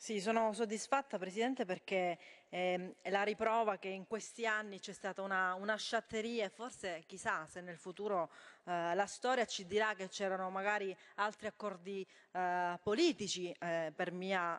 Sì, sono soddisfatta Presidente perché eh, la riprova che in questi anni c'è stata una, una, sciatteria e forse chissà se nel futuro eh, la storia ci dirà che c'erano magari altri accordi eh, politici eh, per, mia,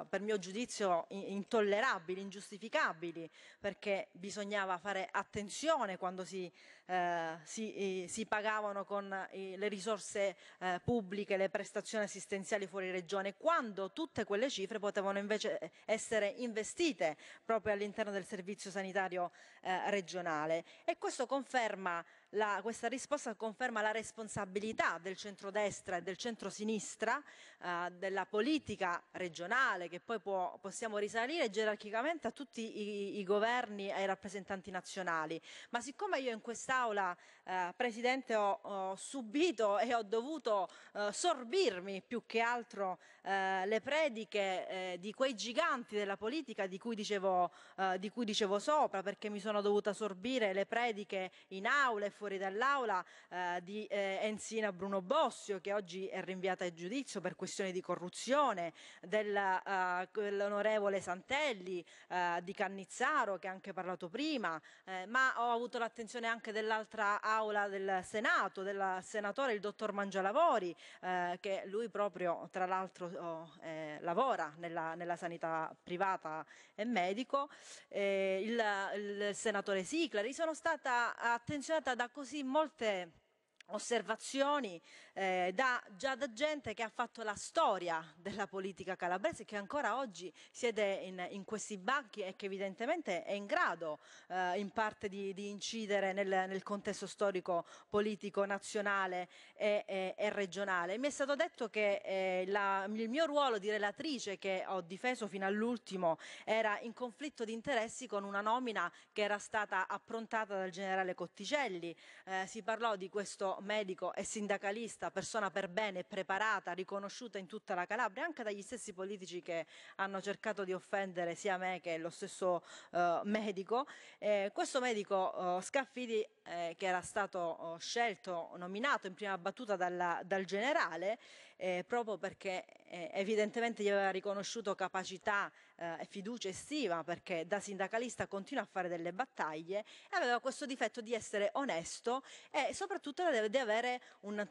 eh, per, mio giudizio intollerabili, ingiustificabili, perché bisognava fare attenzione quando si, eh, si, si pagavano con le risorse pubbliche le prestazioni assistenziali fuori regione, quando tutte quelle cifre potevano invece essere investite proprio all'interno del servizio sanitario eh, regionale e questo conferma la, questa risposta conferma la responsabilità del centrodestra e del centrosinistra, eh, della politica regionale che poi può, possiamo risalire gerarchicamente a tutti i, i, governi e ai rappresentanti nazionali. Ma siccome io in quest'Aula, eh, Presidente, ho, ho, subito e ho dovuto eh, sorbirmi più che altro eh, le prediche eh, di quei giganti della politica di cui, dicevo, eh, di cui dicevo sopra, perché mi sono dovuta sorbire le prediche in aule, fuori dall'aula eh, di eh, Enzina Bruno Bossio che oggi è rinviata a giudizio per questioni di corruzione, dell'onorevole eh, uh, Santelli, uh, di Cannizzaro che ha anche parlato prima, eh, ma ho avuto l'attenzione anche dell'altra aula del Senato, del senatore il dottor Mangialavori eh, che lui proprio tra l'altro oh, lavora nella, nella, sanità privata e medico, il, il senatore Siclari, sono stata attenzionata da così molte osservazioni eh, da, già da gente che ha fatto la storia della politica calabrese, che ancora oggi siede in, in questi banchi e che evidentemente è in grado eh, in parte di, di incidere nel, nel, contesto storico politico nazionale e, e, e, regionale. Mi è stato detto che eh, la, il mio ruolo di relatrice che ho difeso fino all'ultimo era in conflitto di interessi con una nomina che era stata approntata dal generale Cotticelli. Eh, si parlò di questo medico e sindacalista stata persona per bene, preparata, riconosciuta in tutta la Calabria, anche dagli stessi politici che hanno cercato di offendere sia me che lo stesso eh, medico. Eh, questo medico eh, Scaffidi eh, che era stato eh, scelto, nominato in prima battuta dalla, dal generale, eh, proprio perché eh, evidentemente gli aveva riconosciuto capacità eh, e fiducia estiva, perché da sindacalista continua a fare delle battaglie, e aveva questo difetto di essere onesto e soprattutto di avere un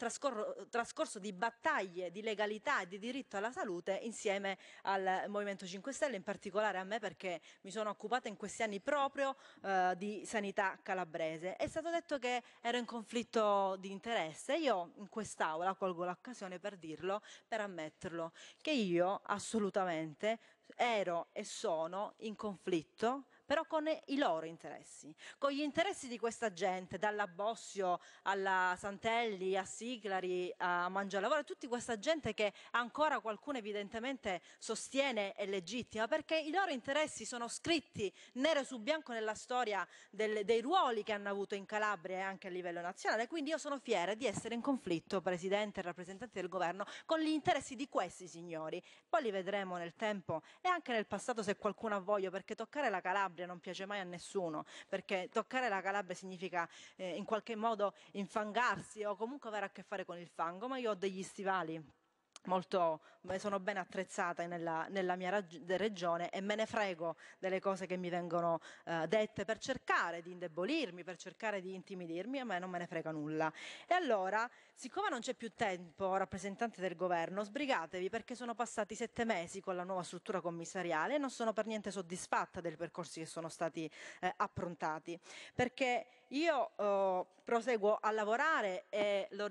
trascorso di battaglie di legalità e di diritto alla salute insieme al Movimento 5 Stelle, in particolare a me perché mi sono occupata in questi anni proprio eh, di sanità calabrese. È stato detto che ero in conflitto di interesse. Io in quest'Aula colgo l'occasione per dire dirlo, per ammetterlo, che io assolutamente ero e sono in conflitto però con i loro interessi, con gli interessi di questa gente, dalla Bossio alla Santelli, a Siglari, a Mangialavoro, tutta questa gente che ancora qualcuno evidentemente sostiene e legittima, perché i loro interessi sono scritti nero su bianco nella storia del, dei ruoli che hanno avuto in Calabria e anche a livello nazionale, quindi io sono fiera di essere in conflitto, Presidente e rappresentanti del Governo, con gli interessi di questi signori. Poi li vedremo nel tempo e anche nel passato se qualcuno ha voglia, perché toccare la Calabria non piace mai a nessuno, perché toccare la Calabria significa eh, in qualche modo infangarsi o comunque avere a che fare con il fango, ma io ho degli stivali molto, sono ben attrezzata nella, nella mia regione e me ne frego delle cose che mi vengono eh, dette per cercare di indebolirmi, per cercare di intimidirmi, a me non me ne frega nulla. E allora, siccome non c'è più tempo, rappresentante del governo, sbrigatevi perché sono passati sette mesi con la nuova struttura commissariale e non sono per niente soddisfatta dei percorsi che sono stati eh, approntati, perché io eh, proseguo a lavorare e lo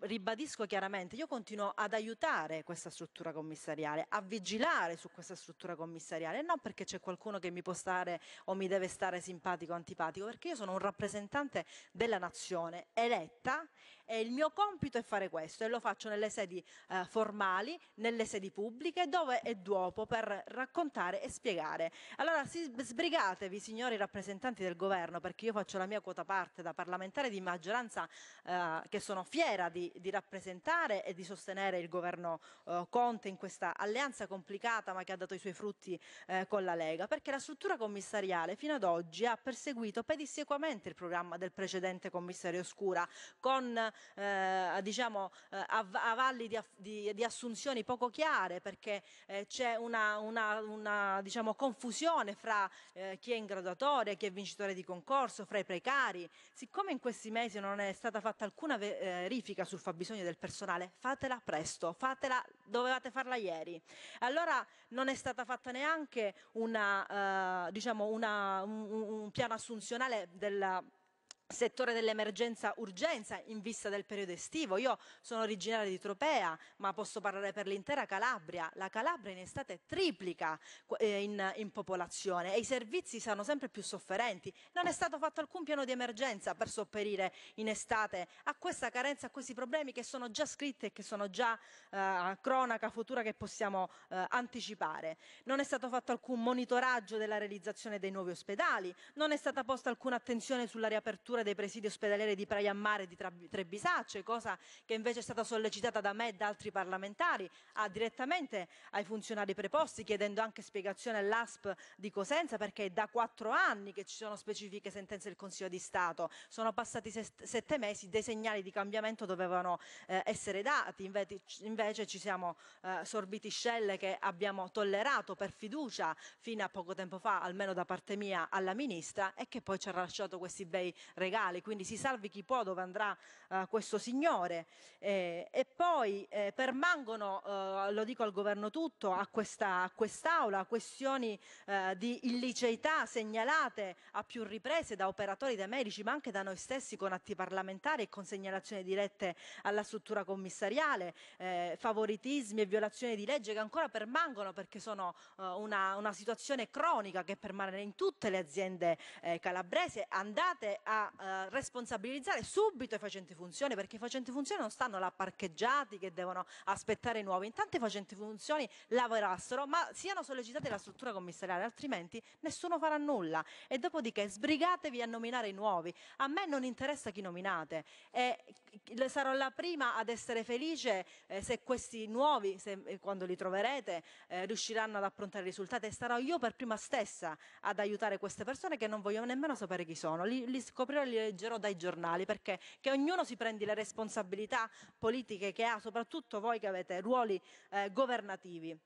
ribadisco chiaramente, io continuo ad aiutare aiutare questa struttura commissariale, a vigilare su questa struttura commissariale, non perché c'è qualcuno che mi può stare o mi deve stare simpatico o antipatico, perché io sono un rappresentante della nazione eletta e il mio compito è fare questo e lo faccio nelle sedi eh, formali, nelle sedi pubbliche, dove e dopo per raccontare e spiegare. Allora si, sbrigatevi signori rappresentanti del governo, perché io faccio la mia quota parte da parlamentare di maggioranza eh, che sono fiera di, di rappresentare e di sostenere il governo governo eh, Conte in questa alleanza complicata ma che ha dato i suoi frutti eh, con la Lega, perché la struttura commissariale fino ad oggi ha perseguito pedissequamente il programma del precedente commissario Scura con eh, diciamo, eh, av avalli di, di, di, assunzioni poco chiare perché eh, c'è una, una, una diciamo, confusione fra eh, chi è in graduatoria, chi è vincitore di concorso, fra i precari. Siccome in questi mesi non è stata fatta alcuna verifica sul fabbisogno del personale, fatela presto fatela, dovevate farla ieri. Allora non è stata fatta neanche una, eh, diciamo una, un, un piano assunzionale della settore dell'emergenza urgenza in vista del periodo estivo. Io sono originaria di Tropea, ma posso parlare per l'intera Calabria. La Calabria in estate triplica eh, in, in, popolazione e i servizi saranno sempre più sofferenti. Non è stato fatto alcun piano di emergenza per sopperire in estate a questa carenza, a questi problemi che sono già scritti e che sono già eh, cronaca futura che possiamo eh, anticipare. Non è stato fatto alcun monitoraggio della realizzazione dei nuovi ospedali, non è stata posta alcuna attenzione sulla riapertura chiusura dei presidi ospedalieri di Praia Mare e di Trebisacce, cosa che invece è stata sollecitata da me e da altri parlamentari, a direttamente ai funzionari preposti, chiedendo anche spiegazione all'ASP di Cosenza, perché è da quattro anni che ci sono specifiche sentenze del Consiglio di Stato. Sono passati sette mesi, dei segnali di cambiamento dovevano eh, essere dati, invece, invece ci siamo eh, sorbiti scelle che abbiamo tollerato per fiducia fino a poco tempo fa, almeno da parte mia, alla Ministra e che poi ci ha lasciato questi bei regali regale, quindi si salvi chi può dove andrà uh, questo signore. Eh, e poi eh, permangono, uh, lo dico al governo tutto, a, questa, a quest'Aula, questioni uh, di illiceità segnalate a più riprese da operatori, da medici, ma anche da noi stessi con atti parlamentari e con segnalazioni dirette alla struttura commissariale, eh, favoritismi e violazioni di legge che ancora permangono perché sono una, una, situazione cronica che permane in tutte le aziende calabrese. Andate a eh, responsabilizzare subito i facenti funzioni, perché i facenti funzioni non stanno là parcheggiati che devono aspettare i nuovi, intanto i facenti funzioni lavorassero, ma siano sollecitati dalla struttura commissariale, altrimenti nessuno farà nulla. E dopodiché sbrigatevi a nominare i nuovi. A me non interessa chi nominate e sarò la prima ad essere felice eh, se questi nuovi, se, eh, quando li troverete, eh, riusciranno ad approntare i risultati e sarò io per prima stessa ad aiutare queste persone che non voglio nemmeno sapere chi sono, li, li scoprirò li leggerò dai giornali perché che ognuno si prendi le responsabilità politiche che ha, soprattutto voi che avete ruoli eh, governativi.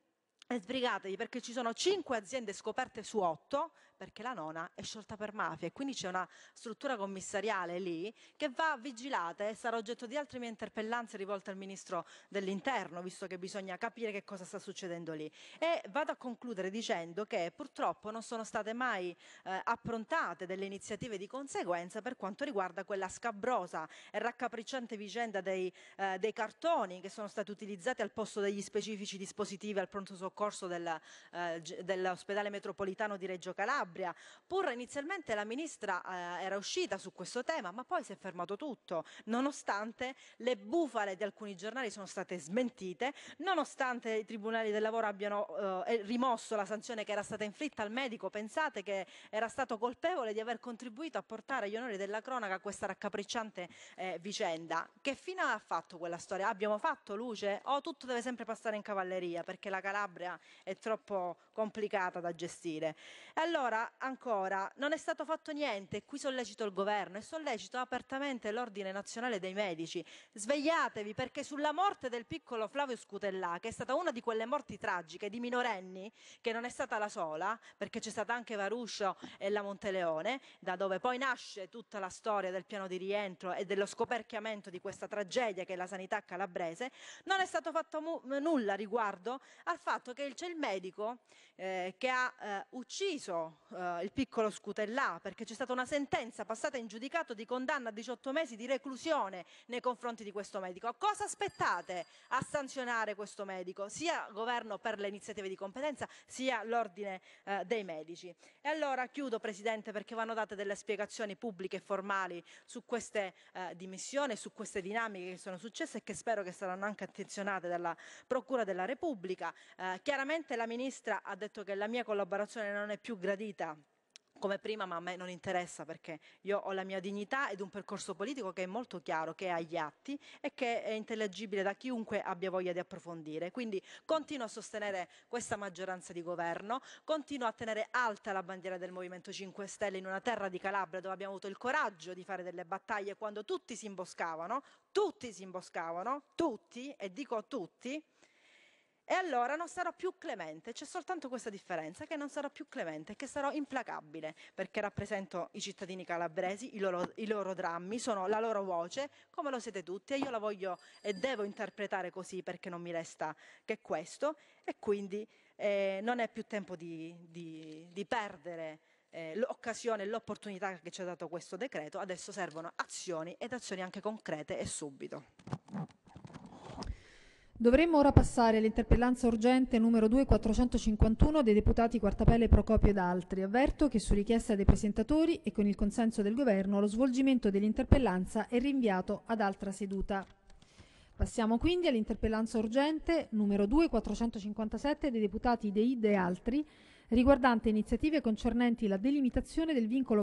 E sbrigatevi perché ci sono cinque aziende scoperte su otto perché la nona è sciolta per mafia e quindi c'è una struttura commissariale lì che va vigilata e sarà oggetto di altre mie interpellanze rivolte al Ministro dell'Interno, visto che bisogna capire che cosa sta succedendo lì. E vado a concludere dicendo che purtroppo non sono state mai eh, approntate delle iniziative di conseguenza per quanto riguarda quella scabrosa e raccapricciante vicenda dei, eh, dei cartoni che sono stati utilizzati al posto degli specifici dispositivi al pronto soccorso del, eh, dell'ospedale metropolitano di Reggio Calabria Calabria. Pur inizialmente la ministra eh, era uscita su questo tema, ma poi si è fermato tutto, nonostante le bufale di alcuni giornali sono state smentite, nonostante i tribunali del lavoro abbiano eh, rimosso la sanzione che era stata inflitta al medico, pensate che era stato colpevole di aver contribuito a portare agli onori della cronaca questa raccapricciante eh, vicenda. Che fine ha fatto quella storia? Abbiamo fatto luce? O tutto deve sempre passare in cavalleria perché la Calabria è troppo complicata da gestire? Allora, Ancora, non è stato fatto niente. Qui sollecito il governo e sollecito apertamente l'Ordine Nazionale dei Medici. Svegliatevi perché sulla morte del piccolo Flavio Scutellà, che è stata una di quelle morti tragiche di minorenni, che non è stata la sola, perché c'è stata anche Varuscio e la Monteleone, da dove poi nasce tutta la storia del piano di rientro e dello scoperchiamento di questa tragedia che è la sanità calabrese, non è stato fatto mu- nulla riguardo al fatto che c'è il medico eh, che ha eh, ucciso eh, il piccolo Scutellà, perché c'è stata una sentenza passata in giudicato di condanna a 18 mesi di reclusione nei confronti di questo medico. A cosa aspettate a sanzionare questo medico, sia il governo per le iniziative di competenza, sia l'ordine eh, dei medici? E allora chiudo, Presidente, perché vanno date delle spiegazioni pubbliche e formali su queste eh, dimissioni, su queste dinamiche che sono successe e che spero che saranno anche attenzionate dalla Procura della Repubblica. Eh, chiaramente la Ministra ha detto che la mia collaborazione non è più gradita vita come prima, ma a me non interessa perché io ho la mia dignità ed un percorso politico che è molto chiaro, che è agli atti e che è intellegibile da chiunque abbia voglia di approfondire. Quindi continuo a sostenere questa maggioranza di governo, continuo a tenere alta la bandiera del Movimento 5 Stelle in una terra di Calabria dove abbiamo avuto il coraggio di fare delle battaglie quando tutti si imboscavano, tutti si imboscavano, tutti, e dico tutti, e allora non sarò più clemente, c'è soltanto questa differenza, che non sarò più clemente, che sarò implacabile, perché rappresento i cittadini calabresi, i loro, i loro drammi, sono la loro voce, come lo siete tutti, e io la voglio e devo interpretare così perché non mi resta che questo, e quindi eh, non è più tempo di, di, di perdere eh, l'occasione, l'opportunità che ci ha dato questo decreto, adesso servono azioni ed azioni anche concrete e subito. Dovremmo ora passare all'interpellanza urgente numero 2451 dei deputati Quartapelle Procopio ed altri. Avverto che su richiesta dei presentatori e con il consenso del Governo lo svolgimento dell'interpellanza è rinviato ad altra seduta. Passiamo quindi all'interpellanza urgente numero 2457 dei deputati Dei e altri riguardante iniziative concernenti la delimitazione del vincolo